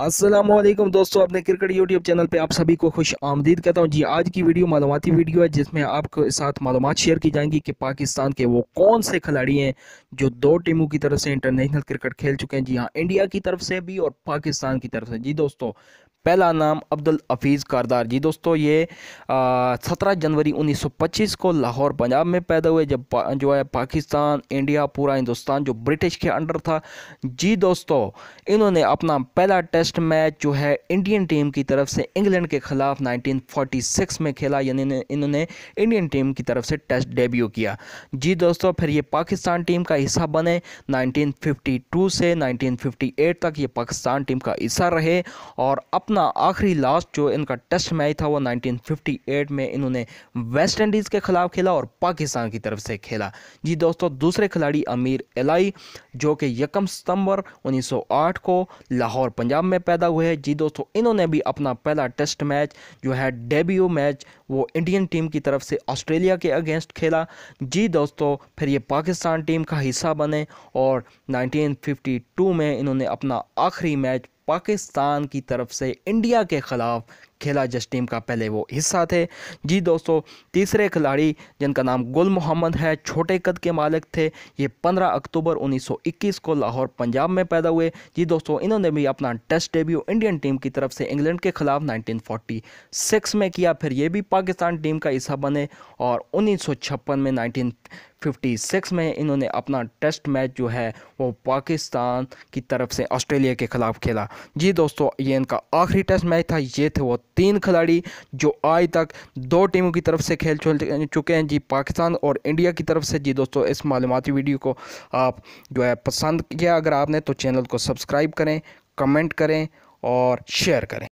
असलम दोस्तों अपने cricket YouTube channel पे आप सभी को खुश आमदीद कहता हूँ जी आज की वीडियो मालूमती वीडियो है जिसमें आपके साथ मालूम शेयर की जाएंगी कि पाकिस्तान के वो कौन से खिलाड़ी हैं जो दो टीमों की तरफ से इंटरनेशनल क्रिकेट खेल चुके हैं जी हाँ इंडिया की तरफ से भी और पाकिस्तान की तरफ से जी दोस्तों पहला नाम अब्दुल हफीज़ कारदार जी दोस्तों ये सत्रह जनवरी 1925 को लाहौर पंजाब में पैदा हुए जब जो है पाकिस्तान इंडिया पूरा हिंदुस्तान जो ब्रिटिश के अंडर था जी दोस्तों इन्होंने अपना पहला टेस्ट मैच जो है इंडियन टीम की तरफ से इंग्लैंड के ख़िलाफ़ 1946 में खेला यानी इन्होंने इंडियन टीम की तरफ से टेस्ट डेब्यू किया जी दोस्तों फिर ये पाकिस्तान टीम का हिस्सा बने नाइनटीन से नाइनटीन तक ये पाकिस्तान टीम का हिस्सा रहे और अप अपना आखिरी लास्ट जो इनका टेस्ट मैच था वो 1958 में इन्होंने वेस्ट इंडीज़ के खिलाफ खेला और पाकिस्तान की तरफ से खेला जी दोस्तों दूसरे खिलाड़ी अमीर एलाई जो कि यकम सितंबर 1908 को लाहौर पंजाब में पैदा हुए हैं जी दोस्तों इन्होंने भी अपना पहला टेस्ट मैच जो है डेब्यू मैच वो इंडियन टीम की तरफ से ऑस्ट्रेलिया के अगेंस्ट खेला जी दोस्तों फिर ये पाकिस्तान टीम का हिस्सा बने और नाइनटीन में इन्होंने अपना आखिरी मैच पाकिस्तान की तरफ से इंडिया के ख़िलाफ़ खेला जिस टीम का पहले वो हिस्सा थे जी दोस्तों तीसरे खिलाड़ी जिनका नाम गुल मोहम्मद है छोटे कद के मालिक थे ये 15 अक्टूबर 1921 को लाहौर पंजाब में पैदा हुए जी दोस्तों इन्होंने भी अपना टेस्ट डेब्यू इंडियन टीम की तरफ से इंग्लैंड के खिलाफ 1946 में किया फिर ये भी पाकिस्तान टीम का हिस्सा बने और उन्नीस में नाइनटीन 56 में इन्होंने अपना टेस्ट मैच जो है वो पाकिस्तान की तरफ से ऑस्ट्रेलिया के खिलाफ खेला जी दोस्तों ये इनका आखिरी टेस्ट मैच था ये थे वो तीन खिलाड़ी जो आज तक दो टीमों की तरफ से खेल चुके हैं जी पाकिस्तान और इंडिया की तरफ से जी दोस्तों इस मालूमती वीडियो को आप जो है पसंद किया अगर आपने तो चैनल को सब्सक्राइब करें कमेंट करें और शेयर करें